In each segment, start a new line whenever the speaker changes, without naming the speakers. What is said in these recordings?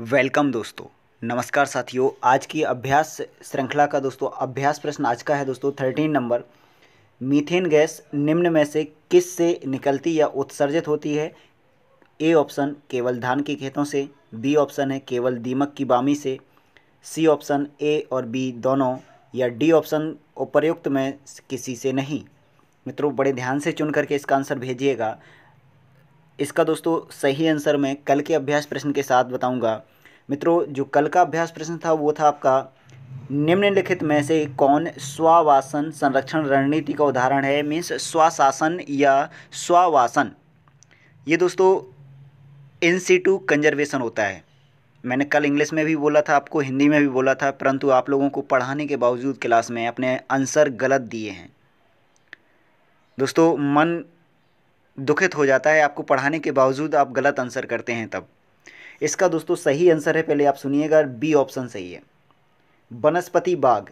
welcome दोस्तों नमस्कार साथियों आज की अभ्यास श्रृंखला का दोस्तों अभ्यास प्रश्न आज का है दोस्तों थर्टीन नंबर मीथेन गैस निम्न में से किस से निकलती या उत्सर्जित होती है ए ऑप्शन केवल धान के खेतों से बी ऑप्शन है केवल दीमक की बामी से सी ऑप्शन ए और बी दोनों या डी ऑप्शन उपर्युक्त में किसी से नहीं मित्रों बड़े ध्यान से चुन करके इसका आंसर भेजिएगा इसका दोस्तों सही आंसर मैं कल के अभ्यास प्रश्न के साथ बताऊंगा मित्रों जो कल का अभ्यास प्रश्न था वो था आपका निम्नलिखित में से कौन स्वावासन संरक्षण रणनीति का उदाहरण है मीन्स स्वशासन या स्वावासन ये दोस्तों इन सीटू कंजर्वेशन होता है मैंने कल इंग्लिश में भी बोला था आपको हिंदी में भी बोला था परंतु आप लोगों को पढ़ाने के बावजूद क्लास में अपने आंसर गलत दिए हैं दोस्तों मन दुखित हो जाता है आपको पढ़ाने के बावजूद आप गलत आंसर करते हैं तब इसका दोस्तों सही आंसर है पहले आप सुनिएगा बी ऑप्शन सही है वनस्पति बाग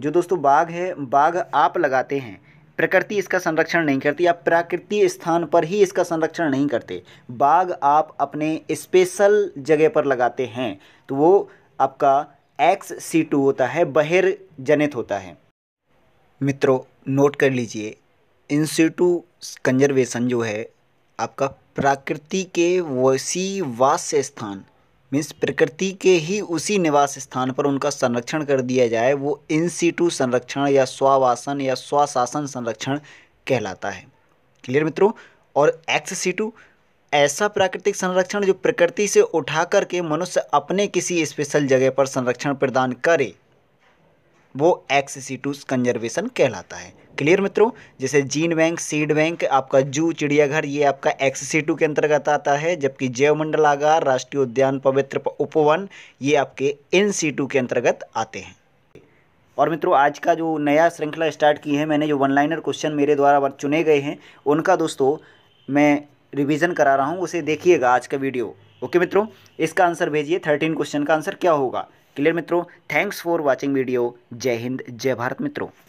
जो दोस्तों बाग है बाग आप लगाते हैं प्रकृति इसका संरक्षण नहीं करती आप प्राकृतिक स्थान पर ही इसका संरक्षण नहीं करते बाग आप अपने स्पेशल जगह पर लगाते हैं तो वो आपका एक्स सी टू होता है बहिर्जनित होता है मित्रों नोट कर लीजिए इंसिटू कंजर्वेशन जो है आपका प्रकृति के वसी वास्य स्थान मीन्स प्रकृति के ही उसी निवास स्थान पर उनका संरक्षण कर दिया जाए वो इंसिटू संरक्षण या स्वावासन या स्वशासन संरक्षण कहलाता है क्लियर मित्रों और एक्स सीटू ऐसा प्राकृतिक संरक्षण जो प्रकृति से उठा करके मनुष्य अपने किसी स्पेशल जगह पर संरक्षण प्रदान करे वो एक्स सीटू कंजर्वेशन कहलाता है क्लियर मित्रों जैसे जीन बैंक सीड बैंक आपका जू चिड़ियाघर ये आपका एक्स सी टू के अंतर्गत आता है जबकि मंडल आगार राष्ट्रीय उद्यान पवित्र उपवन ये आपके एन सी टू के अंतर्गत आते हैं और मित्रों आज का जो नया श्रृंखला स्टार्ट की है मैंने जो वन लाइनर क्वेश्चन मेरे द्वारा चुने गए हैं उनका दोस्तों मैं रिवीजन करा रहा हूँ उसे देखिएगा आज का वीडियो ओके मित्रों इसका आंसर भेजिए थर्टीन क्वेश्चन का आंसर क्या होगा क्लियर मित्रों थैंक्स फॉर वॉचिंग वीडियो जय हिंद जय भारत मित्रों